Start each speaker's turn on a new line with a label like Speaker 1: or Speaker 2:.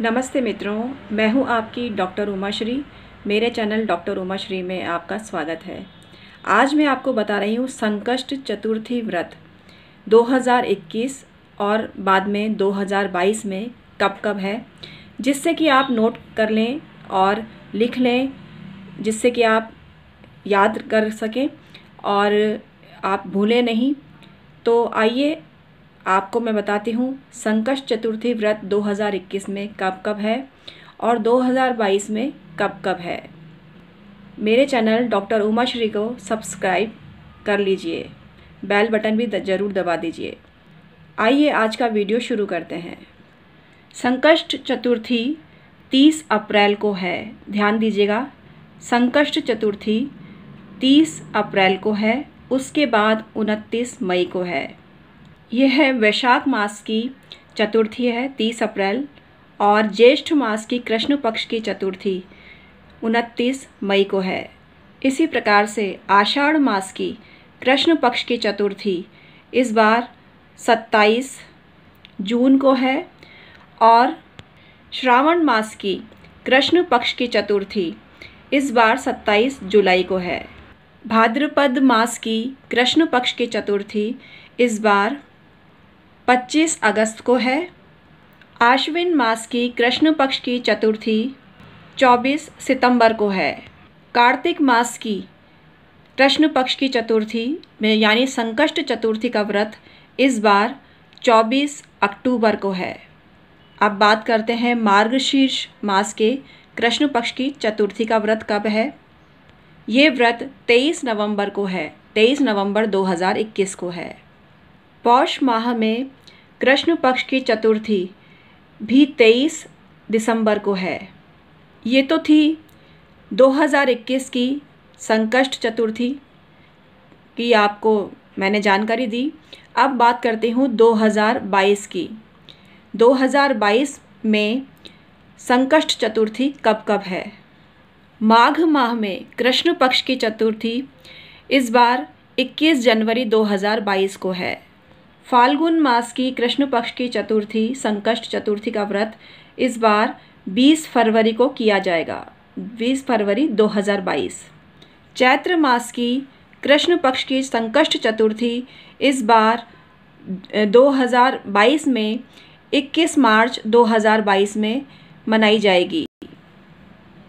Speaker 1: नमस्ते मित्रों मैं हूं आपकी डॉक्टर उमाश्री मेरे चैनल डॉक्टर उमाश्री में आपका स्वागत है आज मैं आपको बता रही हूं संकष्ट चतुर्थी व्रत 2021 और बाद में 2022 में कब कब है जिससे कि आप नोट कर लें और लिख लें जिससे कि आप याद कर सकें और आप भूलें नहीं तो आइए आपको मैं बताती हूँ संकष्ट चतुर्थी व्रत 2021 में कब कब है और 2022 में कब कब है मेरे चैनल डॉक्टर उमा श्री को सब्सक्राइब कर लीजिए बेल बटन भी ज़रूर दबा दीजिए आइए आज का वीडियो शुरू करते हैं संकष्ट चतुर्थी 30 अप्रैल को है ध्यान दीजिएगा संकष्ट चतुर्थी 30 अप्रैल को है उसके बाद 29 मई को है यह है वैशाख मास की चतुर्थी है तीस अप्रैल और ज्येष्ठ मास की कृष्ण पक्ष की चतुर्थी उनतीस मई को है इसी प्रकार से आषाढ़ मास की कृष्ण पक्ष की चतुर्थी इस बार सत्ताईस जून को है और श्रावण मास की कृष्ण पक्ष की चतुर्थी इस बार सत्ताईस जुलाई को है भाद्रपद मास की कृष्ण पक्ष की चतुर्थी इस बार 25 अगस्त को है आश्विन मास की कृष्ण पक्ष की चतुर्थी 24 सितंबर को है कार्तिक मास की कृष्ण पक्ष की चतुर्थी में यानी संकष्ट चतुर्थी का व्रत इस बार 24 अक्टूबर को है अब बात करते हैं मार्गशीर्ष मास के कृष्ण पक्ष की चतुर्थी का व्रत कब है ये व्रत 23 नवंबर को है 23 नवंबर 2021 को है पौष माह में कृष्ण पक्ष की चतुर्थी भी तेईस दिसंबर को है ये तो थी 2021 की संकष्ट चतुर्थी की आपको मैंने जानकारी दी अब बात करती हूँ 2022 की 2022 में संकष्ट चतुर्थी कब कब है माघ माह में कृष्ण पक्ष की चतुर्थी इस बार 21 जनवरी 2022 को है फाल्गुन मास की कृष्ण पक्ष की चतुर्थी संकष्ट चतुर्थी का व्रत इस बार 20 फरवरी को किया जाएगा 20 फरवरी 2022 चैत्र मास की कृष्ण पक्ष की संकष्ट चतुर्थी इस बार 2022 में 21 मार्च 2022 में मनाई जाएगी